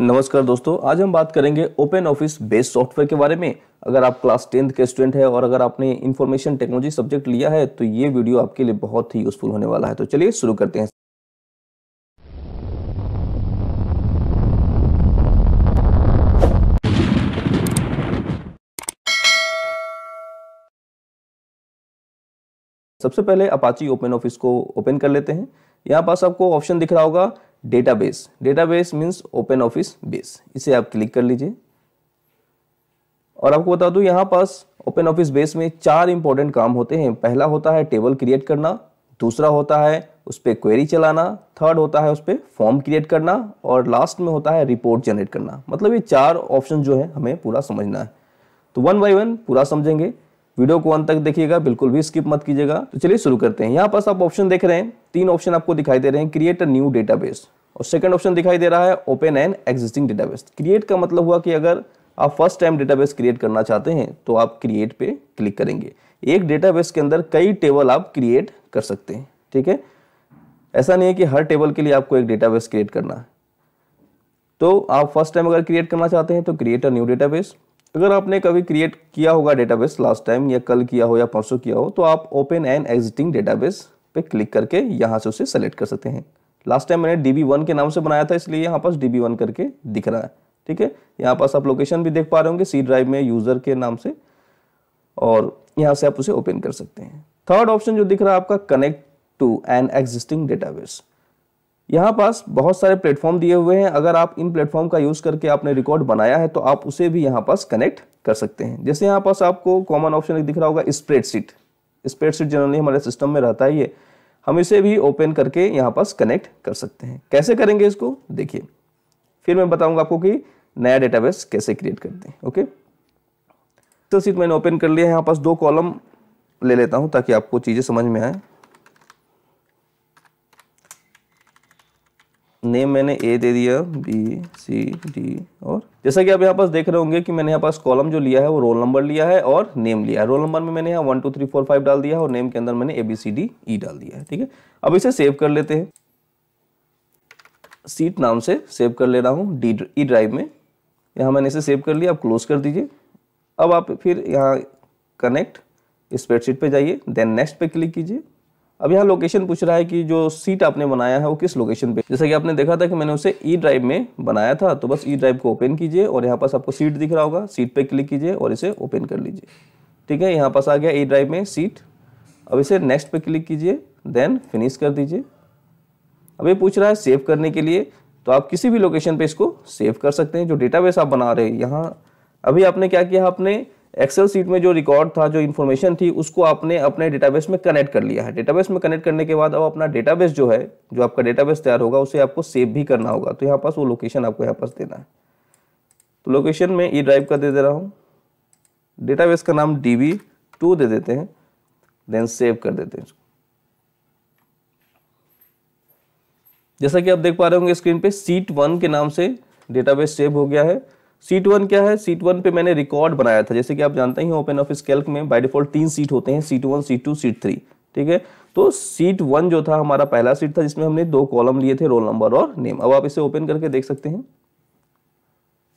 नमस्कार दोस्तों आज हम बात करेंगे ओपन ऑफिस बेस्ड सॉफ्टवेयर के बारे में अगर आप क्लास टेंथ के स्टूडेंट हैं और अगर आपने इन्फॉर्मेशन टेक्नोलॉजी सब्जेक्ट लिया है तो ये वीडियो आपके लिए बहुत ही यूजफुल होने वाला है तो चलिए शुरू करते हैं सबसे पहले अपाची ओपन ऑफिस को ओपन कर लेते हैं यहाँ पास आपको ऑप्शन दिख रहा होगा database database means open office base इसे आप क्लिक कर लीजिए और आपको बता दूं यहाँ पास ओपन ऑफिस बेस में चार इंपॉर्टेंट काम होते हैं पहला होता है टेबल क्रिएट करना दूसरा होता है उस पर क्वेरी चलाना थर्ड होता है उस पर फॉर्म क्रिएट करना और लास्ट में होता है रिपोर्ट जनरेट करना मतलब ये चार ऑप्शन जो है हमें पूरा समझना है तो वन बाई वन पूरा समझेंगे वीडियो को अंत तक देखिएगा बिल्कुल भी स्किप मत कीजिएगा तो चलिए शुरू करते हैं यहाँ पास आप ऑप्शन देख रहे हैं तीन ऑप्शन आपको दिखाई दे रहे हैं क्रिएट अ न्यू डेटाबेस और सेकंड ऑप्शन दिखाई दे रहा है open an existing database create का मतलब हुआ कि अगर आप फर्स्ट टाइम डेटाबेस क्रिएट करना चाहते हैं तो आप क्रिएट पे क्लिक करेंगे एक डेटाबेस के अंदर कई टेबल आप क्रिएट कर सकते हैं ठीक है ऐसा नहीं है कि हर टेबल के लिए आपको एक डेटाबेस क्रिएट करना है तो आप फर्स्ट टाइम अगर क्रिएट करना चाहते हैं तो क्रिएट अ न्यू डेटाबेस अगर आपने कभी क्रिएट किया होगा डेटाबेस लास्ट टाइम या कल किया हो या परसों किया हो तो आप ओपन एंड एग्जिटिंग डेटाबेस पे क्लिक करके यहाँ से उसे सेलेक्ट कर सकते हैं लास्ट टाइम मैंने डी बी वन के नाम से बनाया था इसलिए यहाँ पास डी बी वन करके दिख रहा है ठीक है यहाँ पास आप लोकेशन भी देख पा रहे होंगे सी ड्राइव में यूज़र के नाम से और यहाँ से आप उसे ओपन कर सकते हैं थर्ड ऑप्शन जो दिख रहा है आपका connect to an existing database यहाँ पास बहुत सारे प्लेटफॉर्म दिए हुए हैं अगर आप इन प्लेटफॉर्म का यूज़ करके आपने रिकॉर्ड बनाया है तो आप उसे भी यहाँ पास कनेक्ट कर सकते हैं जैसे यहाँ पास आपको कॉमन ऑप्शन दिख रहा होगा स्प्रेडशीट स्प्रेडशीट जनरली हमारे सिस्टम में रहता ही है हम इसे भी ओपन करके यहाँ पास कनेक्ट कर सकते हैं कैसे करेंगे इसको देखिए फिर मैं बताऊँगा आपको कि नया डेटाबेस कैसे क्रिएट करते हैं ओके तो सीट मैंने ओपन कर लिया है यहाँ पास दो कॉलम ले लेता हूँ ताकि आपको चीज़ें समझ में आए नेम मैंने ए दे दिया बी सी डी और जैसा कि आप यहाँ पास देख रहे होंगे कि मैंने यहाँ पास कॉलम जो लिया है वो रोल नंबर लिया है और नेम लिया है रोल नंबर में मैंने यहाँ one two three four five डाल दिया है और नेम के अंदर मैंने A B C D E डाल दिया है ठीक है अब इसे सेव कर लेते हैं सीट नाम से सेव कर ले रहा हूँ डी ई ड्राइव में यहाँ मैंने इसे सेव कर लिया आप क्लोज कर दीजिए अब आप फिर यहाँ कनेक्ट स्प्रेडशीट पे जाइए देन नेक्स्ट पे क्लिक कीजिए अब यहाँ लोकेशन पूछ रहा है कि जो सीट आपने बनाया है वो किस लोकेशन पे जैसा कि आपने देखा था कि मैंने उसे ई e ड्राइव में बनाया था तो बस ई e ड्राइव को ओपन कीजिए और यहाँ पास आपको सीट दिख रहा होगा सीट पे क्लिक कीजिए और इसे ओपन कर लीजिए ठीक है यहाँ पास आ गया ई e ड्राइव में सीट अब इसे नेक्स्ट पे क्लिक कीजिए देन फिनिश कर दीजिए अब ये पूछ रहा है सेव करने के लिए तो आप किसी भी लोकेशन पर इसको सेव कर सकते हैं जो डेटा आप बना रहे हैं यहाँ अभी आपने क्या किया आपने एक्सेल सीट में जो रिकॉर्ड था जो इन्फॉर्मेशन थी उसको आपने अपने डेटाबेस में कनेक्ट कर लिया है डेटाबेस में कनेक्ट करने के बाद अब अपना डेटाबेस जो है जो आपका डेटाबेस तैयार होगा उसे आपको सेव भी करना होगा तो यहाँ पास वो लोकेशन आपको यहाँ पास देना है तो लोकेशन में ई ड्राइव का दे दे रहा हूँ डेटाबेस का नाम डी बी टू दे देते हैं देन सेव कर देते हैं जैसा कि आप देख पा रहे होंगे स्क्रीन पे सीट वन के नाम से डेटाबेस सेव हो गया है सीट वन क्या है सीट वन पे मैंने रिकॉर्ड बनाया था जैसे कि आप जानते ही ओपन ऑफिस कैल्क में बाय डिफॉल्ट तीन सीट होते हैं sheet one sheet two sheet three ठीक है तो सीट वन जो था हमारा पहला सीट था जिसमें हमने दो कॉलम लिए थे रोल नंबर और नेम अब आप इसे ओपन करके देख सकते हैं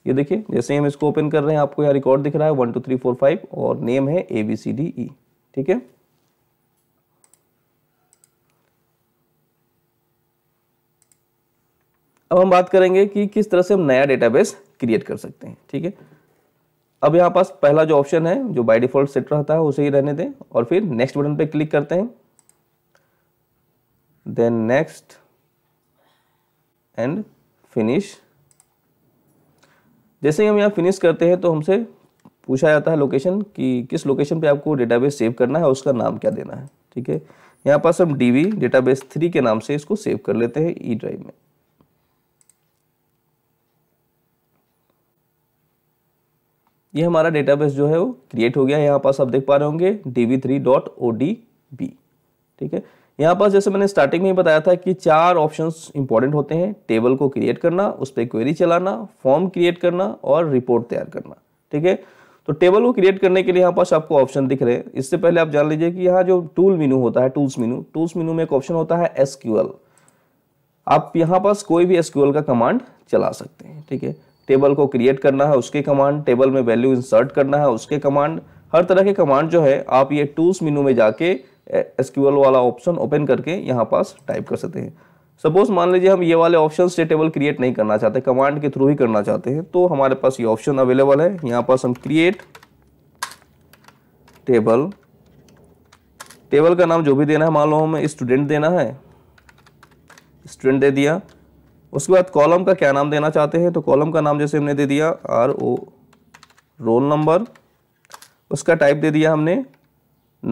ये देखिए जैसे हम इसको ओपन कर रहे हैं आपको यहाँ रिकॉर्ड दिख रहा है one two three four five और नेम है A B C D E ठीक है अब हम बात करेंगे कि किस तरह से हम नया डेटाबेस क्रिएट कर सकते हैं ठीक है अब यहाँ पास पहला जो ऑप्शन है जो बाय डिफॉल्ट सेट रहता है उसे ही रहने दें और फिर नेक्स्ट बटन पे क्लिक करते हैं देन नेक्स्ट एंड फिनिश जैसे ही हम यहाँ फिनिश करते हैं तो हमसे पूछा जाता है लोकेशन कि किस लोकेशन पे आपको डेटाबेस सेव करना है उसका नाम क्या देना है ठीक है यहाँ पास हम डी वी डेटाबेस थ्री के नाम से इसको सेव कर लेते हैं ई e ड्राइव में ये हमारा डेटाबेस जो है वो क्रिएट हो गया यहाँ पास आप देख पा रहे होंगे D V three dot O D B ठीक है यहाँ पास जैसे मैंने स्टार्टिंग में ही बताया था कि चार ऑप्शंस इंपॉर्टेंट होते हैं टेबल को क्रिएट करना उस पर क्वेरी चलाना फॉर्म क्रिएट करना और रिपोर्ट तैयार करना ठीक है तो टेबल को क्रिएट करने के लिए यहाँ पास आपको ऑप्शन दिख रहे हैं इससे पहले आप जान लीजिए कि यहाँ जो टूल मीनू होता है टूल्स मीनू टूल्स मीनू में एक ऑप्शन होता है एसक्यूएल आप यहाँ पास कोई भी एसक्यूएल का कमांड चला सकते हैं ठीक है टेबल को क्रिएट करना है उसके कमांड टेबल में वैल्यू इंसर्ट करना है उसके कमांड हर तरह के कमांड जो है आप ये टूल्स मीनू में जाके एसक्यूएल वाला ऑप्शन ओपन करके यहाँ पास टाइप कर सकते हैं सपोज मान लीजिए हम ये वाले ऑप्शन से टेबल क्रिएट नहीं करना चाहते कमांड के थ्रू ही करना चाहते हैं तो हमारे पास ये ऑप्शन अवेलेबल है यहाँ पास हम क्रिएट टेबल टेबल का नाम जो भी देना है मान लो हमें स्टूडेंट देना है स्टूडेंट दे दिया उसके बाद कॉलम का क्या नाम देना चाहते हैं तो कॉलम का नाम जैसे हमने दे दिया आर ओ रोल नंबर उसका टाइप दे दिया हमने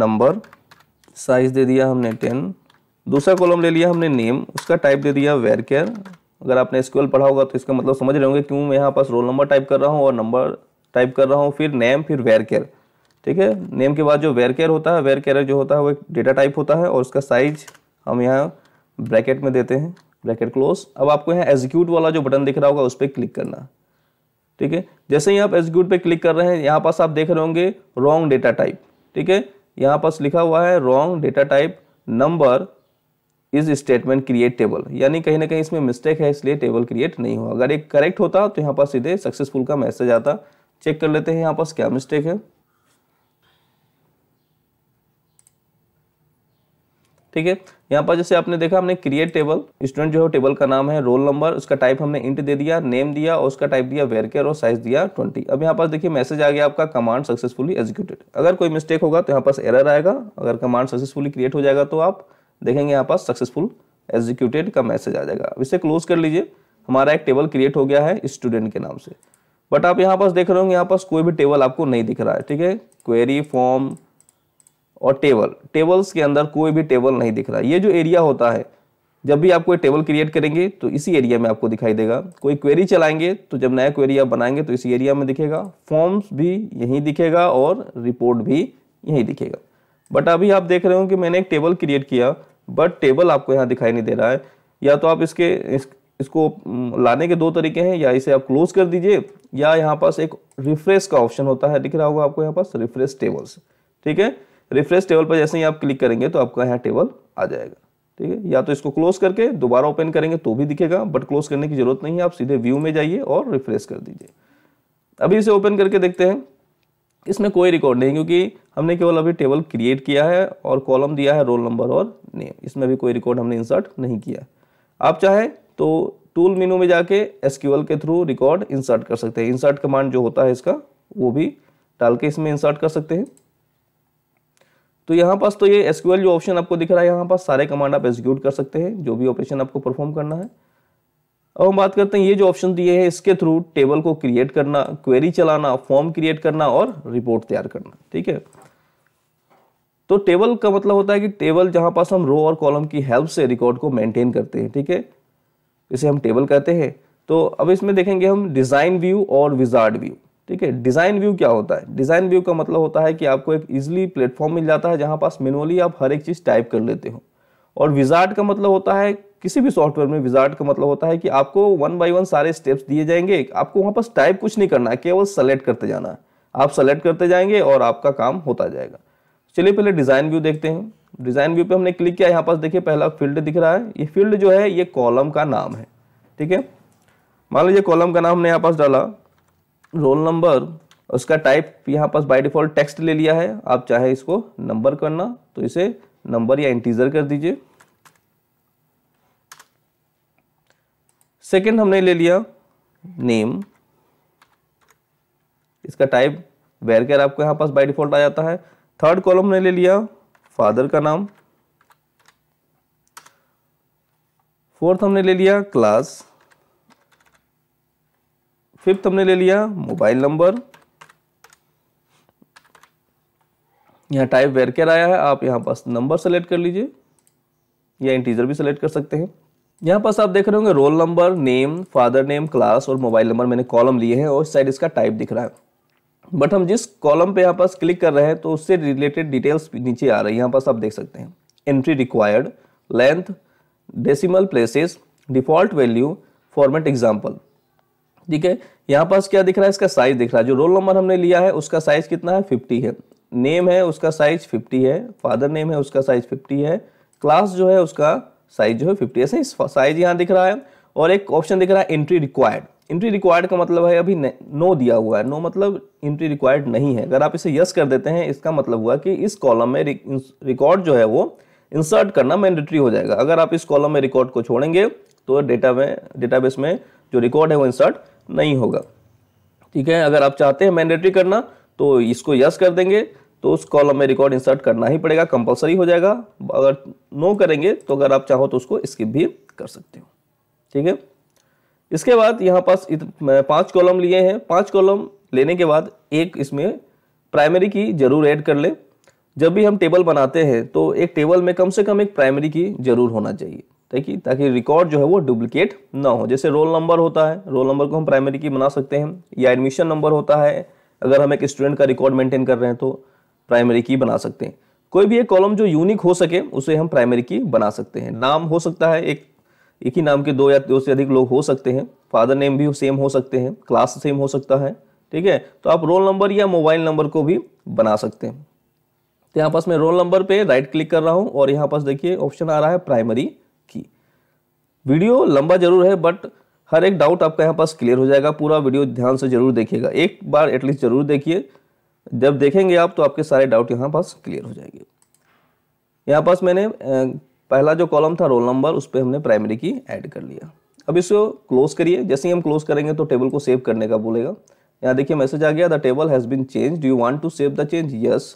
नंबर साइज दे दिया हमने टेन दूसरा कॉलम ले लिया हमने नेम उसका टाइप दे दिया वेर केयर अगर आपने एसक्यूएल पढ़ा होगा तो इसका मतलब समझ रहे होंगे क्यों मैं यहाँ पास रोल नंबर टाइप कर रहा हूँ और नंबर टाइप कर रहा हूँ फिर नेम फिर वेर केयर ठीक है नेम के बाद जो वेर केयर होता है वेर केयर जो होता है वो एक डेटा टाइप होता है और उसका साइज हम यहाँ ब्रैकेट में देते हैं ब्रैकेट क्लोज अब आपको यहाँ एग्जीक्यूट वाला जो बटन दिख रहा होगा उस पर क्लिक करना ठीक है जैसे ही आप एग्जीक्यूट पे क्लिक कर रहे हैं यहाँ पास आप देख रहे होंगे रॉन्ग डेटा टाइप ठीक है यहाँ पास लिखा हुआ है wrong data type number is statement create table यानी कहीं ना कहीं इसमें मिस्टेक है इसलिए टेबल क्रिएट नहीं हुआ अगर ये करेक्ट होता तो यहाँ पास सीधे सक्सेसफुल का मैसेज आता चेक कर लेते हैं यहाँ पास क्या मिस्टेक है ठीक है यहाँ पर जैसे आपने देखा हमने क्रिएट टेबल स्टूडेंट जो है टेबल का नाम है रोल नंबर उसका टाइप हमने इंट दे दिया नेम दिया और उसका टाइप दिया वेरकेयर और साइज दिया ट्वेंटी अब यहाँ पर देखिए मैसेज आ गया आपका कमांड सक्सेसफुली एग्जीक्यूटेड अगर कोई मिस्टेक होगा तो यहाँ पास एरर आएगा अगर कमांड सक्सेसफुली क्रिएट हो जाएगा तो आप देखेंगे यहाँ पास सक्सेसफुल एग्जीक्यूटेड का मैसेज आ जाएगा अब इसे क्लोज कर लीजिए हमारा एक टेबल क्रिएट हो गया है स्टूडेंट के नाम से बट आप यहाँ पास देख रहे होंगे यहाँ पास कोई भी टेबल आपको नहीं दिख रहा है ठीक है क्वेरी फॉर्म और टेबल टेबल्स के अंदर कोई भी टेबल नहीं दिख रहा ये जो एरिया होता है जब भी आप कोई टेबल क्रिएट करेंगे तो इसी एरिया में आपको दिखाई देगा कोई क्वेरी चलाएंगे तो जब नया क्वेरी आप बनाएंगे तो इसी एरिया में दिखेगा फॉर्म्स भी यहीं दिखेगा और रिपोर्ट भी यहीं दिखेगा बट अभी आप देख रहे हो कि मैंने एक टेबल क्रिएट किया बट टेबल आपको यहाँ दिखाई नहीं दे रहा है या तो आप इसके इस, इसको लाने के दो तरीके हैं या इसे आप क्लोज कर दीजिए या यहाँ पास एक रिफ्रेश का ऑप्शन होता है दिख रहा होगा आपको यहाँ पास रिफ्रेश टेबल्स ठीक है रिफ्रेश टेबल पर जैसे ही आप क्लिक करेंगे तो आपका यहाँ टेबल आ जाएगा ठीक है या तो इसको क्लोज करके दोबारा ओपन करेंगे तो भी दिखेगा बट क्लोज करने की जरूरत नहीं है आप सीधे व्यू में जाइए और रिफ्रेश कर दीजिए अभी इसे ओपन करके देखते हैं इसमें कोई रिकॉर्ड नहीं क्योंकि हमने केवल अभी टेबल क्रिएट किया है और कॉलम दिया है रोल नंबर और नेम इसमें भी कोई रिकॉर्ड हमने इंसर्ट नहीं किया आप चाहें तो टूल मीनू में जाके एस के थ्रू रिकॉर्ड इंसर्ट कर सकते हैं इंसर्ट कमांड जो होता है इसका वो भी डाल के इसमें इंसर्ट कर सकते हैं तो यहाँ पास तो ये एस जो ऑप्शन आपको दिख रहा है यहाँ पास सारे कमांड आप एग्जीक्यूट कर सकते हैं जो भी ऑपरेशन आपको परफॉर्म करना है अब हम बात करते हैं ये जो ऑप्शन दिए हैं इसके थ्रू टेबल को क्रिएट करना क्वेरी चलाना फॉर्म क्रिएट करना और रिपोर्ट तैयार करना ठीक है तो टेबल का मतलब होता है कि टेबल जहाँ पास हम रो और कॉलम की हेल्प से रिकॉर्ड को मेंटेन करते हैं ठीक है इसे हम टेबल कहते हैं तो अब इसमें देखेंगे हम डिज़ाइन व्यू और विजार्ड व्यू ठीक है डिज़ाइन व्यू क्या होता है डिज़ाइन व्यू का मतलब होता है कि आपको एक ईजिली प्लेटफॉर्म मिल जाता है जहाँ पास मेनुअली आप हर एक चीज़ टाइप कर लेते हो और विजार्ड का मतलब होता है किसी भी सॉफ्टवेयर में विजार्ड का मतलब होता है कि आपको वन बाई वन सारे स्टेप्स दिए जाएंगे आपको वहाँ पास टाइप कुछ नहीं करना है केवल सेलेक्ट करते जाना है आप सेलेक्ट करते जाएंगे और आपका काम होता जाएगा चलिए पहले डिज़ाइन व्यू देखते हैं डिज़ाइन व्यू पे हमने क्लिक किया यहाँ पास देखिए पहला फील्ड दिख रहा है ये फील्ड जो है ये कॉलम का नाम है ठीक है मान लीजिए कॉलम का नाम हमने यहाँ पास डाला रोल नंबर उसका टाइप यहाँ पास बाय डिफॉल्ट टेक्स्ट ले लिया है आप चाहे इसको नंबर करना तो इसे नंबर या इंटीजर कर दीजिए सेकेंड हमने ले लिया नेम इसका टाइप वेर कैर आपको यहाँ पास बाय डिफॉल्ट आ जाता है थर्ड कॉलम ने ले लिया फादर का नाम फोर्थ हमने ले लिया क्लास फिफ्थ हमने ले लिया मोबाइल नंबर यहाँ टाइप वेर केयर आया है आप यहाँ पास नंबर सेलेक्ट कर लीजिए या इंटीजर भी सेलेक्ट कर सकते हैं यहाँ पास आप देख रहे होंगे roll number name father name class और मोबाइल नंबर मैंने कॉलम लिए हैं और इस साइड इसका टाइप दिख रहा है बट हम जिस कॉलम पे यहाँ पास क्लिक कर रहे हैं तो उससे रिलेटेड डिटेल्स नीचे आ रही है यहाँ पास आप देख सकते हैं entry required length decimal places default value format example ठीक है यहाँ पास क्या दिख रहा है इसका साइज दिख रहा है जो रोल नंबर हमने लिया है उसका साइज कितना है फिफ्टी है नेम है उसका साइज फिफ्टी है फादर नेम है उसका साइज फिफ्टी है क्लास जो है उसका साइज जो है फिफ्टी ऐसे साइज यहाँ दिख रहा है और एक ऑप्शन दिख रहा है एंट्री रिक्वायर्ड एंट्री रिक्वायर्ड का मतलब है अभी नो दिया हुआ है नो मतलब एंट्री रिक्वायर्ड नहीं है अगर आप इसे यस कर देते हैं इसका मतलब हुआ कि इस कॉलम में रिकॉर्ड जो है वो इंसर्ट करना मैंडेटरी हो जाएगा अगर आप इस कॉलम में रिकॉर्ड को छोड़ेंगे तो डेटा में डेटाबेस में जो रिकॉर्ड है वो इंसर्ट नहीं होगा ठीक है अगर आप चाहते हैं मैंडेटरी करना तो इसको यस कर देंगे तो उस कॉलम में रिकॉर्ड इंसर्ट करना ही पड़ेगा कंपलसरी हो जाएगा अगर नो करेंगे तो अगर आप चाहो तो उसको स्किप भी कर सकते हो ठीक है इसके बाद यहाँ पास पांच कॉलम लिए हैं पांच कॉलम लेने के बाद एक इसमें प्राइमरी की जरूर ऐड कर लें जब भी हम टेबल बनाते हैं तो एक टेबल में कम से कम एक प्राइमरी की जरूर होना चाहिए ठीक है ताकि रिकॉर्ड जो है वो डुप्लीकेट ना हो जैसे रोल नंबर होता है रोल नंबर को हम प्राइमरी की बना सकते हैं या एडमिशन नंबर होता है अगर हम एक स्टूडेंट का रिकॉर्ड मेंटेन कर रहे हैं तो प्राइमरी की बना सकते हैं कोई भी एक कॉलम जो यूनिक हो सके उसे हम प्राइमरी की बना सकते हैं नाम हो सकता है एक एक ही नाम के दो या दो से अधिक लोग हो सकते हैं फादर नेम भी सेम हो सकते हैं क्लास सेम हो सकता है ठीक है तो आप रोल नंबर या मोबाइल नंबर को भी बना सकते हैं तो यहाँ पास मैं रोल नंबर पे राइट क्लिक कर रहा हूँ और यहाँ पास देखिए ऑप्शन आ रहा है प्राइमरी वीडियो लंबा जरूर है बट हर एक डाउट आपका यहाँ पास क्लियर हो जाएगा पूरा वीडियो ध्यान से जरूर देखिएगा एक बार एटलीस्ट जरूर देखिए जब देखेंगे आप तो आपके सारे डाउट यहाँ पास क्लियर हो जाएंगे यहाँ पास मैंने पहला जो कॉलम था रोल नंबर उस पर हमने प्राइमरी की ऐड कर लिया अब इसको क्लोज करिए जैसे ही हम क्लोज करेंगे तो टेबल को सेव करने का बोलेगा यहाँ देखिए मैसेज आ गया the table has been change do you want to save the change yes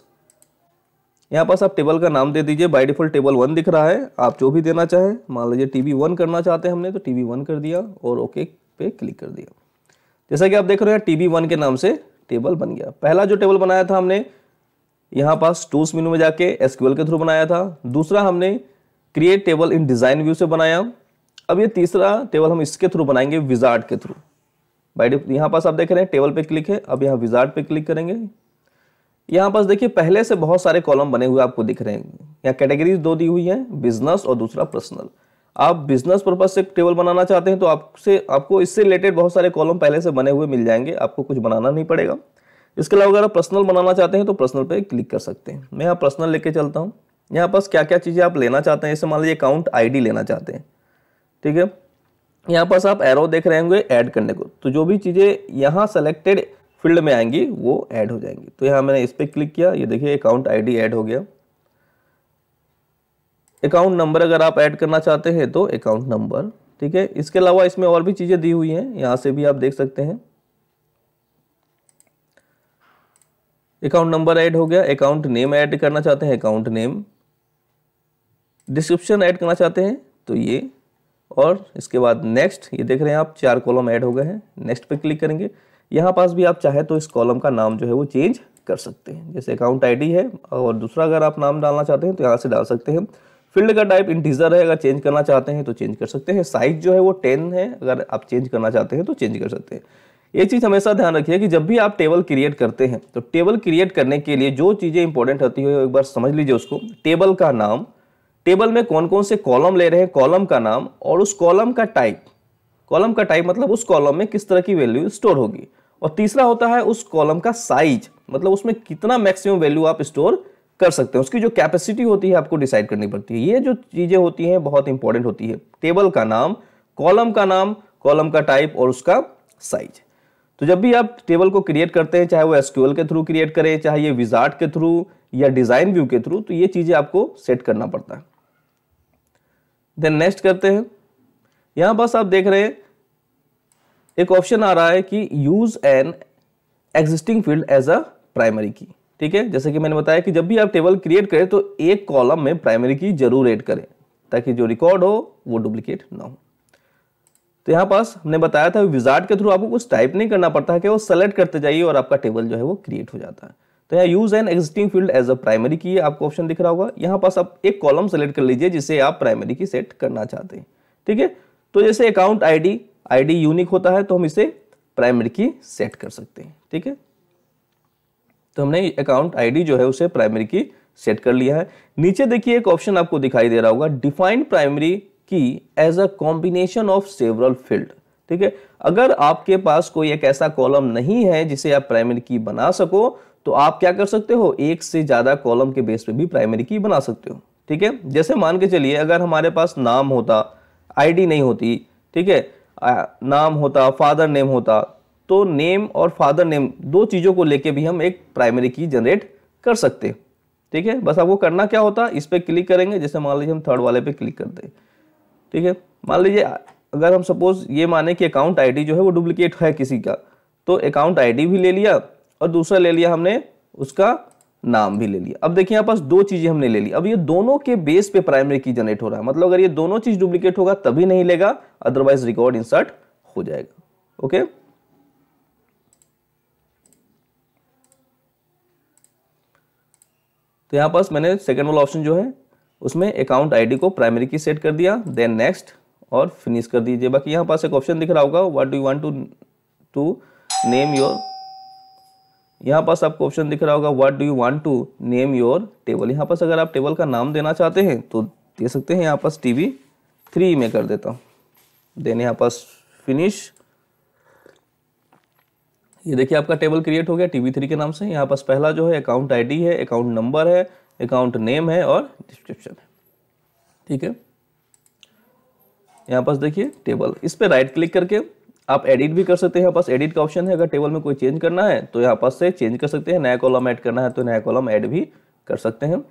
यहाँ पास आप टेबल का नाम दे दीजिए बाई डिफॉल्ट टेबल वन दिख रहा है आप जो भी देना चाहें मान लीजिए टी वी वन करना चाहते हैं हमने तो टी वी वन कर दिया और ओके पे क्लिक कर दिया जैसा कि आप देख रहे हैं टी वी वन के नाम से टेबल बन गया पहला जो टेबल बनाया था हमने यहाँ पास टूल्स मेनू में जाके एसक्यूएल के थ्रू बनाया था दूसरा हमने create table in design view से बनाया अब ये तीसरा टेबल हम इसके थ्रू बनाएंगे विजार्ड के थ्रू बाई यहाँ पास आप देख रहे हैं टेबल पे क्लिक है अब यहाँ विजार्ड पे क्लिक करेंगे यहाँ पास देखिए पहले से बहुत सारे कॉलम बने हुए आपको दिख रहे हैं यहाँ कैटेगरीज दो दी हुई हैं बिजनेस और दूसरा पर्सनल आप बिजनेस पर्पज से टेबल बनाना चाहते हैं तो आपसे आपको इससे रिलेटेड बहुत सारे कॉलम पहले से बने हुए मिल जाएंगे आपको कुछ बनाना नहीं पड़ेगा इसके अलावा अगर आप पर्सनल बनाना चाहते हैं तो पर्सनल पे क्लिक कर सकते हैं मैं यहाँ पर्सनल लेके चलता हूँ यहाँ पास क्या क्या चीज़ें आप लेना चाहते हैं जैसे मान लीजिए अकाउंट आईडी लेना चाहते हैं ठीक है यहाँ पास आप एरो देख रहे होंगे ऐड करने को तो जो भी चीज़ें यहाँ सेलेक्टेड फील्ड में आएंगी वो ऐड हो जाएंगी तो यहाँ मैंने इस पर क्लिक किया ये देखिए अकाउंट आईडी ऐड हो गया अकाउंट नंबर अगर आप ऐड करना चाहते हैं तो अकाउंट नंबर ठीक है इसके अलावा इसमें और भी चीज़ें दी हुई हैं यहाँ से भी आप देख सकते हैं अकाउंट नंबर ऐड हो गया अकाउंट नेम ऐड करना चाहते हैं अकाउंट नेम डिस्क्रिप्शन ऐड करना चाहते हैं तो ये और इसके बाद नेक्स्ट ये देख रहे हैं आप चार कॉलम ऐड हो गए हैं नेक्स्ट पे क्लिक करेंगे यहाँ पास भी आप चाहे तो इस कॉलम का नाम जो है वो चेंज कर सकते हैं जैसे अकाउंट आईडी है और दूसरा अगर आप नाम डालना चाहते हैं तो यहाँ से डाल सकते हैं फील्ड का टाइप इंटीजर है अगर चेंज करना चाहते हैं तो चेंज कर सकते हैं साइज जो है वो टेन है अगर आप चेंज करना चाहते हैं तो चेंज कर सकते हैं ये चीज़ हमेशा ध्यान रखिए कि जब भी आप टेबल क्रिएट करते हैं तो टेबल क्रिएट करने के लिए जो चीज़ें इंपॉर्टेंट होती है एक बार समझ लीजिए उसको टेबल का नाम टेबल में कौन कौन से कॉलम ले रहे हैं कॉलम का नाम और उस कॉलम का टाइप कॉलम का टाइप मतलब उस कॉलम में किस तरह की वैल्यू स्टोर होगी और तीसरा होता है उस कॉलम का साइज मतलब उसमें कितना मैक्सिमम वैल्यू आप स्टोर कर सकते हैं उसकी जो कैपेसिटी होती है आपको डिसाइड करनी पड़ती है ये जो चीज़ें होती हैं बहुत इंपॉर्टेंट होती है टेबल का नाम कॉलम का नाम कॉलम का टाइप और उसका साइज तो जब भी आप टेबल को क्रिएट करते हैं चाहे वो एसक्यूएल के थ्रू क्रिएट करें चाहे ये विजार्ट के थ्रू या डिज़ाइन व्यू के थ्रू तो ये चीज़ें आपको सेट करना पड़ता है देन नेक्स्ट करते हैं यहां बस आप देख रहे हैं एक ऑप्शन आ रहा है कि use an existing field as a primary key ठीक है जैसे कि मैंने बताया कि जब भी आप टेबल क्रिएट करें तो एक कॉलम में प्राइमरी की जरूर एड करें ताकि जो रिकॉर्ड हो वो डुप्लीकेट ना हो तो यहाँ पास हमने बताया था विजार्ड के थ्रू आपको कुछ टाइप नहीं करना पड़ता है कि वो सेलेक्ट करते जाइए और आपका टेबल जो है वो क्रिएट हो जाता है तो यहाँ use an existing field as a primary key आपको ऑप्शन दिख रहा होगा यहाँ पास आप एक कॉलम सेलेक्ट कर लीजिए जिसे आप प्राइमरी की सेट करना चाहते हैं ठीक है तो जैसे अकाउंट आईडी आईडी यूनिक होता है तो हम इसे प्राइमरी की सेट कर सकते हैं ठीक है तो हमने अकाउंट आईडी जो है उसे प्राइमरी की सेट कर लिया है नीचे देखिए एक ऑप्शन आपको दिखाई दे रहा होगा defined primary key as a combination of several field ठीक है अगर आपके पास कोई एक ऐसा कॉलम नहीं है जिसे आप प्राइमरी की बना सको तो आप क्या कर सकते हो एक से ज़्यादा कॉलम के बेस पे भी प्राइमरी की बना सकते हो ठीक है जैसे मान के चलिए अगर हमारे पास नाम होता आईडी नहीं होती ठीक है नाम होता फादर नेम होता तो नेम और फादर नेम दो चीज़ों को लेके भी हम एक प्राइमरी की जनरेट कर सकते ठीक है बस आपको करना क्या होता इस पर क्लिक करेंगे जैसे मान लीजिए हम थर्ड वाले पे क्लिक करते हैं ठीक है मान लीजिए अगर हम सपोज ये माने कि अकाउंट आईडी जो है वो डुप्लीकेट है किसी का तो अकाउंट आईडी भी ले लिया और दूसरा ले लिया हमने उसका नाम भी ले लिया अब देखिए यहाँ पास दो चीज़ें हमने ले ली अब ये दोनों के बेस पे प्राइमरी की जनरेट हो रहा है मतलब अगर ये दोनों चीज़ डुप्लीकेट होगा तभी नहीं लेगा अदरवाइज रिकॉर्ड इंसर्ट हो जाएगा ओके तो यहाँ पास मैंने सेकेंड वाला ऑप्शन जो है उसमें अकाउंट आईडी को प्राइमरी की सेट कर दिया देन नेक्स्ट और फिनिश कर दीजिए बाकी यहाँ पास एक ऑप्शन दिख रहा होगा what do you want to to name your यहाँ पास आपको ऑप्शन दिख रहा होगा what do you want to name your table यहाँ पास अगर आप टेबल का नाम देना चाहते हैं तो दे सकते हैं यहाँ पास टी वी थ्री में कर देता हूँ देन यहाँ पास फिनिश ये देखिए आपका टेबल क्रिएट हो गया टी वी थ्री के नाम से यहाँ पास पहला जो है अकाउंट डी है अकाउंट नंबर है अकाउंट नेम है और डिस्क्रिप्शन है ठीक है यहाँ पास देखिए टेबल इस पर राइट क्लिक करके आप एडिट भी कर सकते हैं पास एडिट का ऑप्शन है अगर टेबल में कोई चेंज करना है तो यहाँ पास से चेंज कर सकते हैं नया कॉलम ऐड करना है तो नया कॉलम ऐड भी कर सकते हैं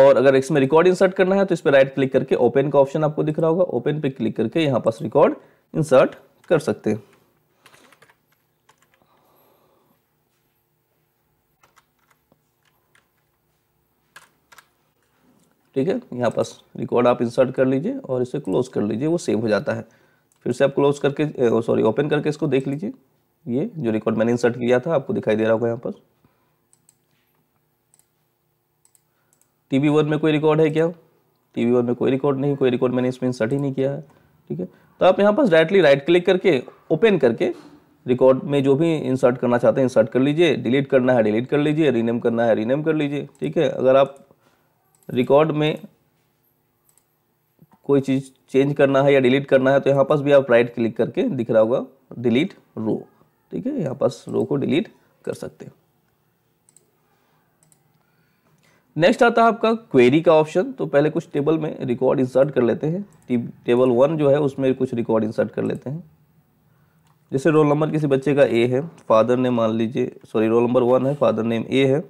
और अगर इसमें रिकॉर्ड इंसर्ट करना है तो इस पर राइट क्लिक करके ओपन का ऑप्शन आपको दिख रहा होगा ओपन पे क्लिक करके यहाँ पास रिकॉर्ड इंसर्ट कर सकते हैं ठीक है यहाँ पास रिकॉर्ड आप इंसर्ट कर लीजिए और इसे क्लोज कर लीजिए वो सेव हो जाता है फिर से आप क्लोज करके सॉरी ओपन करके इसको देख लीजिए ये जो रिकॉर्ड मैंने इंसर्ट किया था आपको दिखाई दे रहा होगा यहाँ पर टीवी वन में कोई रिकॉर्ड है क्या टीवी वन में कोई रिकॉर्ड नहीं कोई रिकॉर्ड मैंने इसमें इंसर्ट ही नहीं किया है ठीक है तो आप यहाँ पर डायरेक्टली राइट क्लिक करके ओपन करके रिकॉर्ड में जो भी इंसर्ट करना चाहते हैं इंसर्ट कर लीजिए डिलीट करना है डिलीट कर लीजिए रीनेम करना है रीनेम कर लीजिए ठीक है अगर आप रिकॉर्ड में कोई चीज़ चेंज करना है या डिलीट करना है तो यहाँ पास भी आप राइट क्लिक करके दिख रहा होगा डिलीट रो ठीक है यहाँ पास रो को डिलीट कर सकते हैं नेक्स्ट आता है आपका क्वेरी का ऑप्शन तो पहले कुछ टेबल में रिकॉर्ड इंसर्ट कर लेते हैं टेबल वन जो है उसमें कुछ रिकॉर्ड इंसर्ट कर लेते हैं जैसे रोल नंबर किसी बच्चे का ए है फादर नेम मान लीजिए सॉरी रोल नंबर वन है फादर नेम ए है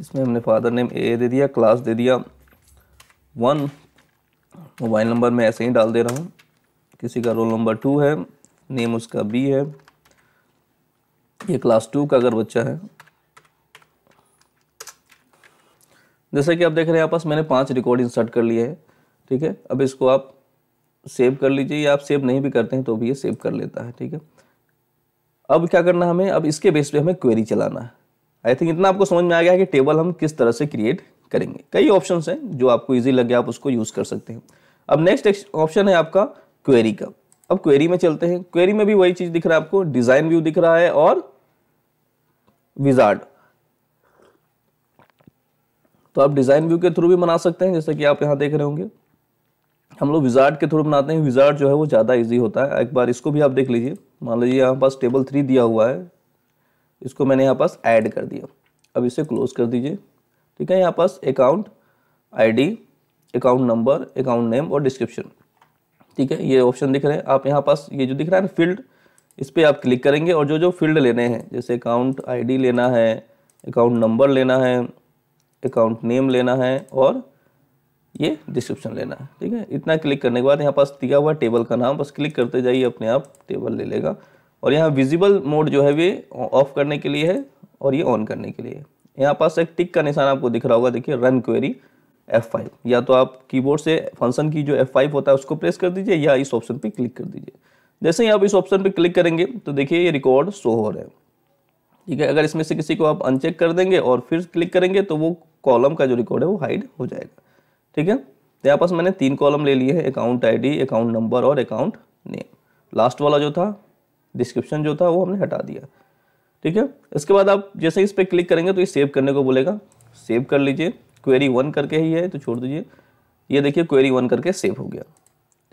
इसमें हमने फादर नेम ए दे दिया क्लास दे दिया वन मोबाइल नंबर मैं ऐसे ही डाल दे रहा हूँ किसी का रोल नंबर टू है नेम उसका बी है ये क्लास टू का अगर बच्चा है जैसे कि आप देख रहे हैं आपस मैंने पांच रिकॉर्ड इंसर्ट कर लिए हैं ठीक है अब इसको आप सेव कर लीजिए या आप सेव नहीं भी करते हैं तो भी ये सेव कर लेता है ठीक है अब क्या करना हमें अब इसके बेस पे हमें क्वेरी चलाना है आई थिंक इतना आपको समझ में आ गया कि टेबल हम किस तरह से क्रिएट करेंगे कई ऑप्शन हैं जो आपको ईजी लगे आप उसको यूज़ कर सकते हैं अब नेक्स्ट ऑप्शन है आपका क्वेरी का अब क्वेरी में चलते हैं क्वेरी में भी वही चीज़ दिख रहा है आपको डिज़ाइन व्यू दिख रहा है और विजार्ड तो आप डिज़ाइन व्यू के थ्रू भी बना सकते हैं जैसे कि आप यहाँ देख रहे होंगे हम लोग विजार्ड के थ्रू बनाते हैं विजार्ड जो है वो ज़्यादा इजी होता है एक बार इसको भी आप देख लीजिए मान लीजिए यहाँ पास टेबल थ्री दिया हुआ है इसको मैंने यहाँ पास ऐड कर दिया अब इसे क्लोज कर दीजिए ठीक है यहाँ पास account ID account number account name और डिस्क्रिप्शन ठीक है ये ऑप्शन दिख रहे हैं आप यहाँ पास ये जो दिख रहा है ना फील्ड इस पर आप क्लिक करेंगे और जो जो फील्ड लेने हैं जैसे अकाउंट आई लेना है अकाउंट नंबर लेना है अकाउंट नेम लेना है और ये डिस्क्रिप्शन लेना है ठीक है इतना क्लिक करने के बाद यहाँ पास दिया हुआ टेबल का नाम बस क्लिक करते जाइए अपने आप टेबल ले लेगा और यहाँ विजिबल मोड जो है वे ऑफ करने के लिए है और ये ऑन करने के लिए यहाँ पास एक टिक का निशान आपको दिख रहा होगा देखिए रन क्वेरी F5 या तो आप कीबोर्ड से फंक्शन की जो F5 होता है उसको प्रेस कर दीजिए या इस ऑप्शन पे क्लिक कर दीजिए जैसे ही आप इस ऑप्शन पे क्लिक करेंगे तो देखिए ये रिकॉर्ड शो हो रहे हैं ठीक है अगर इसमें से किसी को आप अनचेक कर देंगे और फिर क्लिक करेंगे तो वो कॉलम का जो रिकॉर्ड है वो हाइड हो जाएगा ठीक है तो यहाँ पास मैंने तीन कॉलम ले लिए हैं अकाउंट आई अकाउंट नंबर और अकाउंट नेम लास्ट वाला जो था डिस्क्रिप्शन जो था वो हमने हटा दिया ठीक है इसके बाद आप जैसे इस पर क्लिक करेंगे तो ये सेव करने को बोलेगा सेव कर लीजिए क्वेरी वन करके ही है तो छोड़ दीजिए ये देखिए क्वेरी वन करके सेव हो गया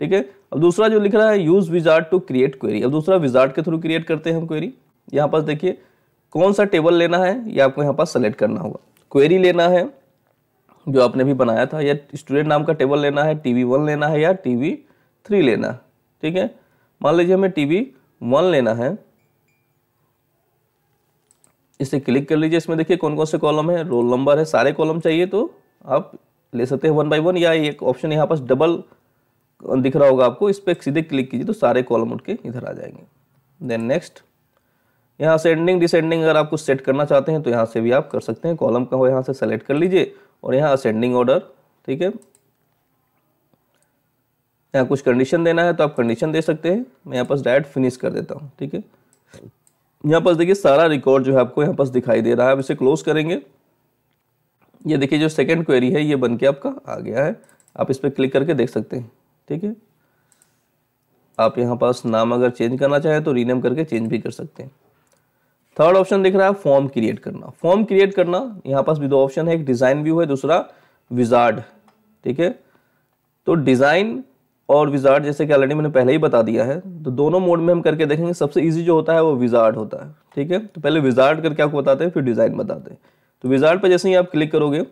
ठीक है अब दूसरा जो लिख रहा है use wizard to create query अब दूसरा विजार्ट के थ्रू क्रिएट करते हैं हम क्वेरी यहाँ पास देखिए कौन सा टेबल लेना है ये आपको यहाँ पास सेलेक्ट करना होगा क्वेरी लेना है जो आपने भी बनाया था या स्टूडेंट नाम का टेबल लेना है टी वी वन लेना है या टी वी थ्री लेना है ठीक है मान लीजिए हमें टी वी वन लेना है इसे क्लिक कर लीजिए इसमें देखिए कौन कौन से कॉलम है रोल नंबर है सारे कॉलम चाहिए तो आप ले सकते हैं वन बाई वन या एक ऑप्शन यहाँ पास डबल दिख रहा होगा आपको इस पर सीधे क्लिक कीजिए तो सारे कॉलम उठ के इधर आ जाएंगे देन नेक्स्ट यहाँ से एंडिंग डिसेंडिंग अगर आपको सेट करना चाहते हैं तो यहाँ से भी आप कर सकते हैं कॉलम का हो यहाँ से सेलेक्ट कर लीजिए और यहाँ असेंडिंग ऑर्डर ठीक है यहाँ कुछ कंडीशन देना है तो आप कंडीशन दे सकते हैं मैं यहाँ पास डायरेक्ट फिनिश कर देता हूँ ठीक है यहाँ पास देखिए सारा रिकॉर्ड जो है आपको यहाँ पास दिखाई दे रहा है आप इसे क्लोज करेंगे ये देखिए जो सेकेंड क्वेरी है ये बन के आपका आ गया है आप इस पर क्लिक करके देख सकते हैं ठीक है आप यहाँ पास नाम अगर चेंज करना चाहें तो रीनेम करके चेंज भी कर सकते हैं थर्ड ऑप्शन दिख रहा है फॉर्म क्रिएट करना फॉर्म क्रिएट करना यहाँ पास भी दो ऑप्शन है एक डिज़ाइन व्यू है दूसरा विजार्ड ठीक है तो डिज़ाइन और विजार्ड जैसे कि ऑलरेडी मैंने पहले ही बता दिया है तो दोनों मोड में हम करके देखेंगे सबसे इजी जो होता है वो विजार्ड होता है ठीक है तो पहले विजार्ड करके आपको बताते हैं फिर डिज़ाइन बताते हैं तो विजार्ड पर जैसे ही आप क्लिक करोगे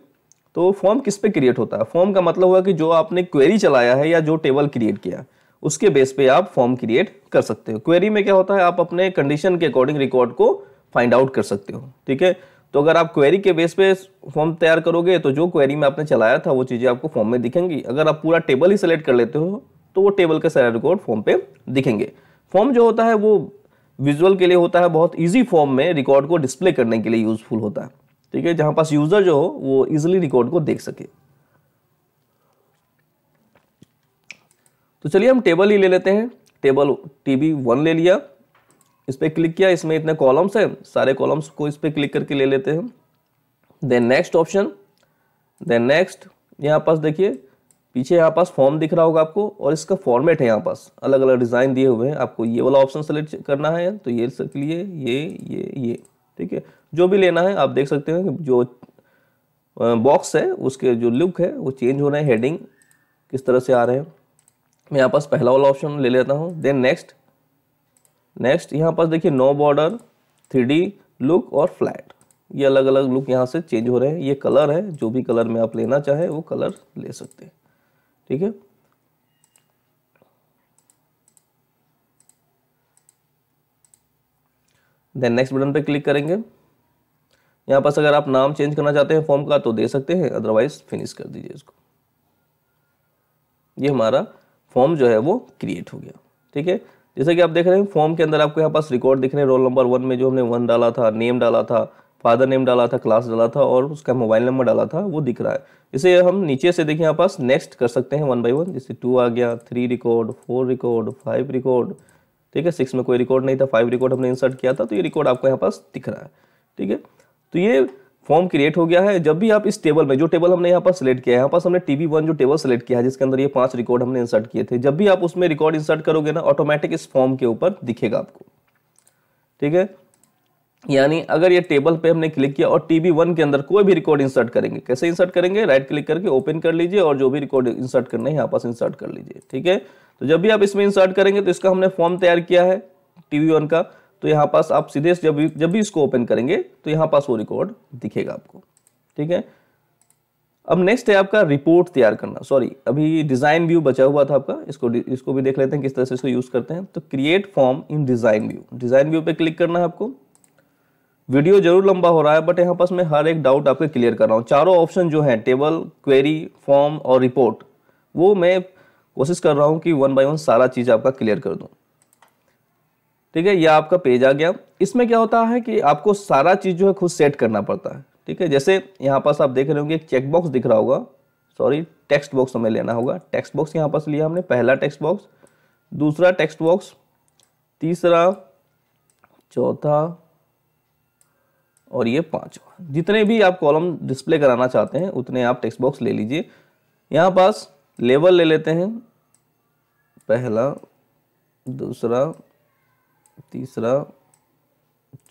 तो फॉर्म किस पे क्रिएट होता है फॉर्म का मतलब हुआ कि जो आपने क्वेरी चलाया है या जो टेबल क्रिएट किया उसके बेस पे आप फॉर्म क्रिएट कर सकते हो क्वेरी में क्या होता है आप अपने कंडीशन के अकॉर्डिंग रिकॉर्ड को फाइंड आउट कर सकते हो ठीक है तो अगर आप क्वेरी के बेस पे फॉर्म तैयार करोगे तो जो क्वेरी में आपने चलाया था वो चीज़ें आपको फॉर्म में दिखेंगी अगर आप पूरा टेबल ही सेलेक्ट कर लेते हो तो वो टेबल के सारे रिकॉर्ड फॉर्म पे दिखेंगे फॉर्म जो होता है वो विजुअल के लिए होता है बहुत ईजी फॉर्म में रिकॉर्ड को डिस्प्ले करने के लिए यूजफुल होता है ठीक है जहाँ पास यूज़र जो हो वो ईजिली रिकॉर्ड को देख सके तो चलिए हम टेबल ही ले लेते हैं टेबल टी वन ले लिया इस पर क्लिक किया इसमें इतने कॉलम्स हैं सारे कॉलम्स को इस पर क्लिक करके ले लेते हैं then next option then next यहाँ पास देखिए पीछे यहाँ पास फॉर्म दिख रहा होगा आपको और इसका फॉर्मेट है यहाँ पास अलग अलग डिज़ाइन दिए हुए हैं आपको ये वाला ऑप्शन सेलेक्ट करना है तो ये के लिए ये ये ये ठीक है जो भी लेना है आप देख सकते हैं जो बॉक्स है उसके जो लुक है वो चेंज हो रहे हैं हेडिंग किस तरह से आ रहे हैं मैं यहाँ पास पहला वाला ऑप्शन ले लेता हूँ देन नेक्स्ट नेक्स्ट यहाँ पर देखिए नो बॉर्डर थ्री लुक और फ्लैट ये अलग अलग लुक यहाँ से चेंज हो रहे हैं ये कलर है जो भी कलर में आप लेना चाहे वो कलर ले सकते हैं ठीक है देन नेक्स्ट बटन पे क्लिक करेंगे यहाँ पास अगर आप नाम चेंज करना चाहते हैं फॉर्म का तो दे सकते हैं अदरवाइज फिनिश कर दीजिए इसको ये हमारा फॉर्म जो है वो क्रिएट हो गया ठीक है जैसे कि आप देख रहे हैं फॉर्म के अंदर आपको यहाँ पास रिकॉर्ड दिख रहे हैं रोल नंबर वन में जो हमने वन डाला था नेम डाला था फादर नेम डाला था क्लास डाला था और उसका मोबाइल नंबर डाला था वो दिख रहा है इसे हम नीचे से देखिए यहाँ पास नेक्स्ट कर सकते हैं वन बाई वन जैसे टू आ गया three record four record five record ठीक है सिक्स में कोई रिकॉर्ड नहीं था फाइव रिकॉर्ड हमने इंसर्ट किया था तो ये रिकॉर्ड आपको यहाँ पास दिख रहा है ठीक है तो ये फॉर्म क्रिएट हो गया है जब भी आप इस टेबल में जो टेबल हमने यहाँ पर सेलेक्ट किया है यहाँ पास हमने टीवी वन जो टेबल सेलेक्ट किया है जिसके अंदर ये पांच रिकॉर्ड हमने इंसर्ट किए थे जब भी आप उसमें रिकॉर्ड इंसर्ट करोगे ना ऑटोमेटिक इस फॉर्म के ऊपर दिखेगा आपको ठीक है यानी अगर ये टेबल पे हमने क्लिक किया और टीवी वन के अंदर कोई भी रिकॉर्ड इंसर्ट करेंगे कैसे इंसर्ट करेंगे राइट क्लिक करके ओपन कर लीजिए और जो भी रिकॉर्ड इंसर्ट करना है यहाँ पास इंसर्ट कर लीजिए ठीक है तो जब भी आप इसमें इंसर्ट करेंगे तो इसका हमने फॉर्म तैयार किया है टीवी वन का तो यहाँ पास आप सीधे जब भी जब भी इसको ओपन करेंगे तो यहाँ पास वो रिकॉर्ड दिखेगा आपको ठीक है अब नेक्स्ट है आपका रिपोर्ट तैयार करना सॉरी अभी डिज़ाइन व्यू बचा हुआ था आपका इसको इसको भी देख लेते हैं किस तरह से इसको यूज़ करते हैं तो create form in design view design view पे क्लिक करना है आपको वीडियो जरूर लंबा हो रहा है बट यहाँ पास मैं हर एक डाउट आपके क्लियर कर रहा हूँ चारों ऑप्शन जो है टेबल क्वेरी फॉर्म और रिपोर्ट वो मैं कोशिश कर रहा हूँ कि वन बाई वन सारा चीज़ आपका क्लियर कर दूँ ठीक है ये आपका पेज आ गया इसमें क्या होता है कि आपको सारा चीज़ जो है खुद सेट करना पड़ता है ठीक है जैसे यहाँ पास आप देख रहे होंगे एक चेक बॉक्स दिख रहा होगा सॉरी टेक्स्ट बॉक्स हमें लेना होगा टेक्स्ट बॉक्स यहाँ पास लिया हमने पहला टेक्स्ट बॉक्स दूसरा टेक्स्ट बॉक्स तीसरा चौथा और ये पांचवा जितने भी आप कॉलम डिस्प्ले कराना चाहते हैं उतने आप टेक्स्ट बॉक्स ले लीजिए यहाँ पास लेवल ले लेते हैं पहला दूसरा तीसरा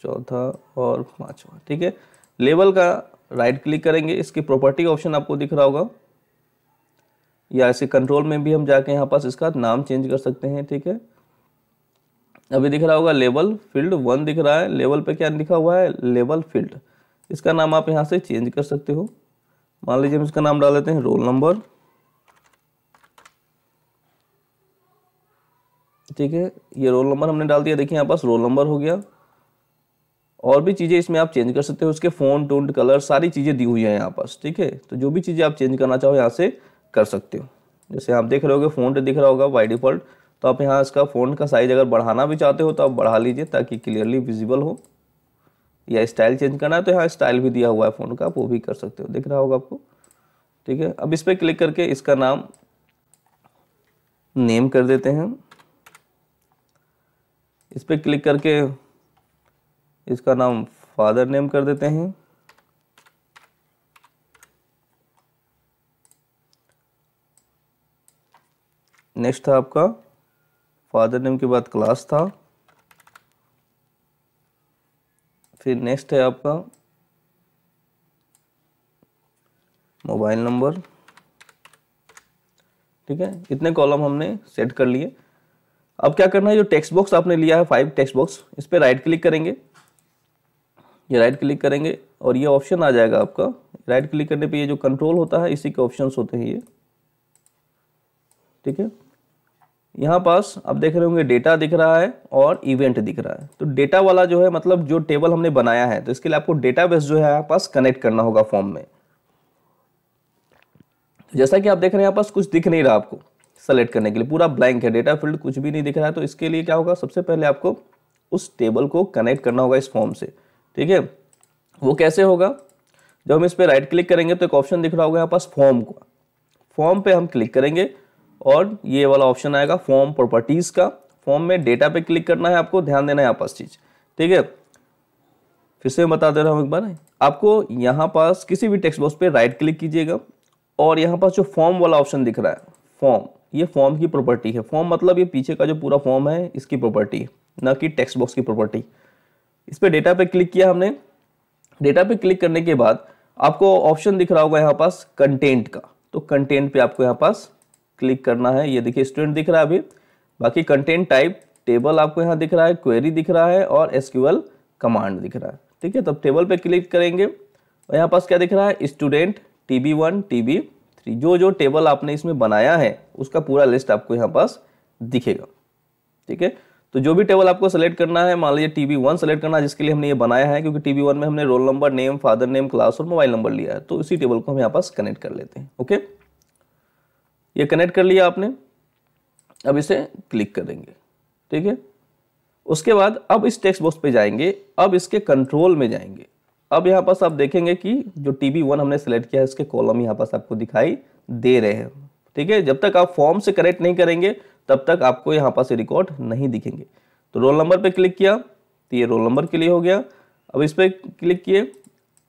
चौथा और पांचवा ठीक है लेवल का राइट क्लिक करेंगे इसकी प्रॉपर्टी ऑप्शन आपको दिख रहा होगा या इसे कंट्रोल में भी हम जाके यहाँ पास इसका नाम चेंज कर सकते हैं ठीक है अभी दिख रहा होगा लेवल फील्ड वन दिख रहा है लेवल पे क्या लिखा हुआ है लेवल फील्ड इसका नाम आप यहाँ से चेंज कर सकते हो मान लीजिए हम इसका नाम डाल लेते हैं रोल नंबर ठीक है ये रोल नंबर हमने डाल दिया देखिए यहाँ पास रोल नंबर हो गया और भी चीज़ें इसमें आप चेंज कर सकते हो उसके फ़ोन टूट कलर सारी चीज़ें दी हुई हैं यहाँ पास ठीक है तो जो भी चीज़ें आप चेंज करना चाहो यहाँ से कर सकते हो जैसे आप देख रहे हो फ़ोन दिख रहा होगा बाई डिफ़ॉल्ट तो आप यहाँ इसका फ़ोन का साइज़ अगर बढ़ाना भी चाहते हो तो आप बढ़ा लीजिए ताकि क्लियरली विजिबल हो या स्टाइल चेंज करना है तो यहाँ स्टाइल भी दिया हुआ है फ़ोन का आप वो भी कर सकते हो दिख रहा होगा आपको ठीक है अब इस पर क्लिक करके इसका नाम नेम कर देते हैं इस पर क्लिक करके इसका नाम फादर नेम कर देते हैं नेक्स्ट था आपका फादर नेम के बाद क्लास था फिर नेक्स्ट है आपका मोबाइल नंबर ठीक है इतने कॉलम हमने सेट कर लिए अब क्या करना है जो टेक्स्ट बॉक्स आपने लिया है फाइव टेक्स्ट बॉक्स इस पर राइट क्लिक करेंगे ये राइट क्लिक करेंगे और ये ऑप्शन आ जाएगा आपका राइट क्लिक करने पे ये जो कंट्रोल होता है इसी के ऑप्शन होते हैं ये ठीक है यहाँ पास आप देख रहे होंगे डेटा दिख रहा है और इवेंट दिख रहा है तो डेटा वाला जो है मतलब जो टेबल हमने बनाया है तो इसके लिए आपको डेटा जो है यहाँ पास कनेक्ट करना होगा फॉर्म में जैसा कि आप देख रहे हैं यहाँ पास कुछ दिख नहीं रहा आपको सेलेक्ट करने के लिए पूरा ब्लैंक है डेटा फील्ड कुछ भी नहीं दिख रहा है तो इसके लिए क्या होगा सबसे पहले आपको उस टेबल को कनेक्ट करना होगा इस फॉर्म से ठीक है वो कैसे होगा जब हम इस पर राइट क्लिक करेंगे तो एक ऑप्शन दिख रहा होगा यहाँ पास फॉर्म का फॉर्म पे हम क्लिक करेंगे और ये वाला ऑप्शन आएगा फॉर्म प्रॉपर्टीज़ का फॉर्म में डेटा पे क्लिक करना है आपको ध्यान देना है यहाँ पास चीज़ ठीक है फिर से बता दे रहा हूँ एक बार आपको यहाँ पास किसी भी टेक्स्ट बॉक्स पे राइट क्लिक कीजिएगा और यहाँ पास जो फॉर्म वाला ऑप्शन दिख रहा है फॉर्म ये फॉर्म की प्रॉपर्टी है फॉर्म मतलब ये पीछे का जो पूरा फॉर्म है इसकी प्रॉपर्टी न ना कि टेक्स्ट बॉक्स की प्रॉपर्टी इस पर डेटा पे क्लिक किया हमने डेटा पे क्लिक करने के बाद आपको ऑप्शन दिख रहा होगा यहाँ पास कंटेंट का तो कंटेंट पे आपको यहाँ पास क्लिक करना है ये देखिए स्टूडेंट दिख रहा है अभी बाकी कंटेंट टाइप टेबल आपको यहाँ दिख रहा है क्वेरी दिख रहा है और एसक्यूएल कमांड दिख रहा है ठीक है तब तो टेबल पे क्लिक करेंगे और यहाँ पास क्या दिख रहा है student T B one T B three जो जो टेबल आपने इसमें बनाया है उसका पूरा लिस्ट आपको यहाँ पास दिखेगा ठीक है तो जो भी टेबल आपको सेलेक्ट करना है मान लीजिए टी बी वन सेलेक्ट करना है जिसके लिए हमने ये बनाया है क्योंकि टी बी वन में हमने roll number name father name class और मोबाइल नंबर लिया है तो इसी टेबल को हम यहाँ पास कनेक्ट कर लेते हैं ओके ये कनेक्ट कर लिया आपने अब इसे क्लिक करेंगे ठीक है उसके बाद अब इस टेक्स्ट बॉक्स पे जाएंगे अब इसके कंट्रोल में जाएंगे अब यहाँ पास आप देखेंगे कि जो टी बी वन हमने सेलेक्ट किया है उसके कॉलम यहाँ पास आपको दिखाई दे रहे हैं ठीक है जब तक आप फॉर्म से करेक्ट नहीं करेंगे तब तक आपको यहाँ पास रिकॉर्ड नहीं दिखेंगे तो रोल नंबर पे क्लिक किया तो ये रोल नंबर के लिए हो गया अब इस पर क्लिक किए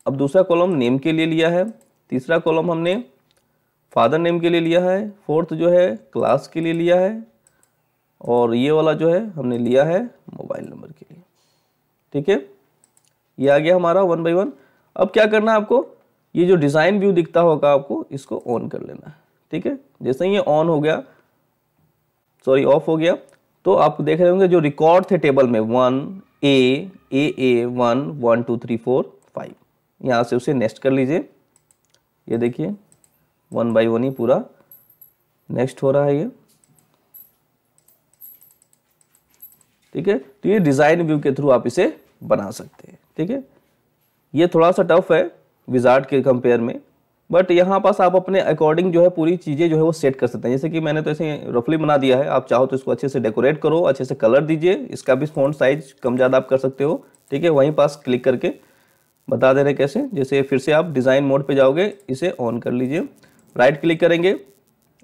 अब दूसरा कॉलम नेम के लिए लिया है तीसरा कॉलम हमने फादर नेम के लिए लिया है फोर्थ जो है क्लास के लिए लिया है और ये वाला जो है हमने लिया है मोबाइल नंबर के लिए ठीक है ये आ गया हमारा वन बाई वन अब क्या करना है आपको ये जो डिज़ाइन व्यू दिखता होगा आपको इसको ऑन कर लेना है ठीक है जैसे ही ये ऑन हो गया सॉरी ऑफ हो गया तो आप देख रहे होंगे जो रिकॉर्ड थे टेबल में one A A A one one two three four five यहाँ से उसे नेक्स्ट कर लीजिए ये देखिए वन बाई वन ही पूरा नेक्स्ट हो रहा है ये ठीक है तो ये डिज़ाइन व्यू के थ्रू आप इसे बना सकते हैं ठीक है ये थोड़ा सा टफ है विजार्ट के कंपेयर में बट यहाँ पास आप अपने अकॉर्डिंग जो है पूरी चीज़ें जो है वो सेट कर सकते हैं जैसे कि मैंने तो ऐसे रफली बना दिया है आप चाहो तो इसको अच्छे से डेकोरेट करो अच्छे से कलर दीजिए इसका भी फ़ोन साइज कम ज़्यादा आप कर सकते हो ठीक है वहीं पास क्लिक करके बता दे रहे कैसे जैसे फिर से आप डिज़ाइन मोड पर जाओगे इसे ऑन कर लीजिए राइट क्लिक करेंगे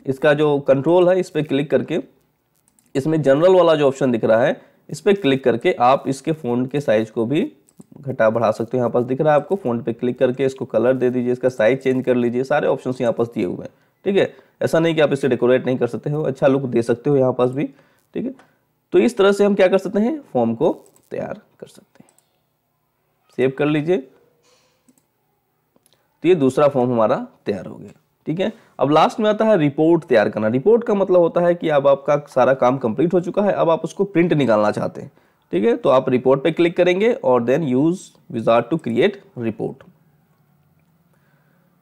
इसका जो कंट्रोल है इस पर क्लिक करके इसमें जनरल वाला जो ऑप्शन दिख रहा है इस पर क्लिक करके आप इसके फ़ोन के साइज़ को भी घटा बढ़ा सकते हो यहाँ पास दिख रहा है आपको फोन पे क्लिक करके इसको कलर दे दीजिए इसका साइज चेंज कर लीजिए सारे ऑप्शन यहाँ पास दिए हुए हैं ठीक है ऐसा नहीं कि आप इसे डेकोरेट नहीं कर सकते हो अच्छा लुक दे सकते हो यहाँ पास भी ठीक है तो इस तरह से हम क्या कर सकते हैं फॉर्म को तैयार कर सकते हैं सेव कर लीजिए तो ये दूसरा फॉर्म हमारा तैयार हो गया ठीक है अब लास्ट में आता है रिपोर्ट तैयार करना रिपोर्ट का मतलब होता है कि अब आपका सारा काम कंप्लीट हो चुका है अब आप उसको प्रिंट निकालना चाहते हैं ठीक है तो आप रिपोर्ट पे क्लिक करेंगे और then use wizard to create report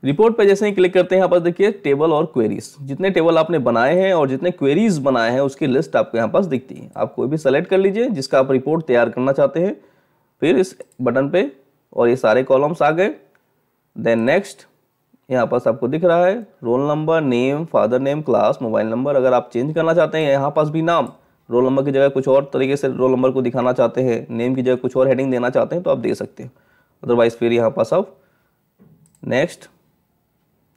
report पे जैसे ही क्लिक करते हैं यहाँ पर देखिए टेबल और क्वेरीज जितने टेबल आपने बनाए हैं और जितने क्वेरीज बनाए हैं उसकी लिस्ट आपको यहाँ पास दिखती है आप कोई भी सेलेक्ट कर लीजिए जिसका आप रिपोर्ट तैयार करना चाहते हैं फिर इस बटन पे और ये सारे कॉलम्स आ गए देन नेक्स्ट यहाँ पास आपको दिख रहा है roll number name father name class mobile number अगर आप चेंज करना चाहते हैं यहाँ पास भी नाम रोल नंबर की जगह कुछ और तरीके से रोल नंबर को दिखाना चाहते हैं नेम की जगह कुछ और हेडिंग देना चाहते हैं तो आप दे सकते हैं अदरवाइज़ फिर यहाँ पास आप नेक्स्ट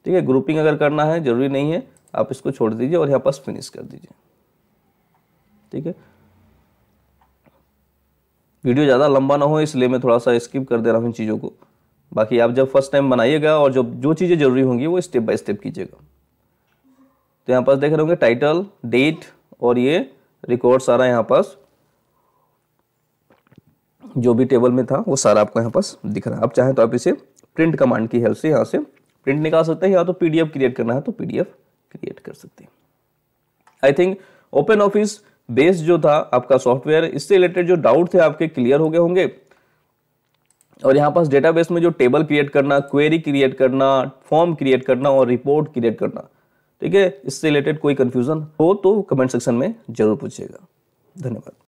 ठीक है ग्रुपिंग अगर करना है ज़रूरी नहीं है आप इसको छोड़ दीजिए और यहाँ पास फिनिश कर दीजिए ठीक है वीडियो ज़्यादा लंबा ना हो इसलिए मैं थोड़ा सा स्किप कर दे रहा हूँ इन चीज़ों को बाकी आप जब फर्स्ट टाइम बनाइएगा और जब जो चीज़ें ज़रूरी होंगी वो स्टेप बाय स्टेप कीजिएगा तो यहाँ पास देख रहे होंगे टाइटल डेट और ये रिकॉर्ड सारा यहाँ पास जो भी टेबल में था वो सारा आपको यहाँ पास दिख रहा है आप चाहें तो आप इसे प्रिंट कमांड की हेल्प से यहाँ से प्रिंट निकाल सकते हैं या तो पीडीएफ क्रिएट करना है तो पीडीएफ क्रिएट कर सकते हैं I think open office Base जो था आपका सॉफ्टवेयर इससे रिलेटेड जो डाउट थे आपके क्लियर हो गए होंगे और यहाँ पास डेटाबेस में जो टेबल क्रिएट करना क्वेरी क्रिएट करना फॉर्म क्रिएट करना और रिपोर्ट क्रिएट करना ठीक है इससे रिलेटेड कोई कन्फ्यूज़न हो तो कमेंट सेक्शन में ज़रूर पूछिएगा धन्यवाद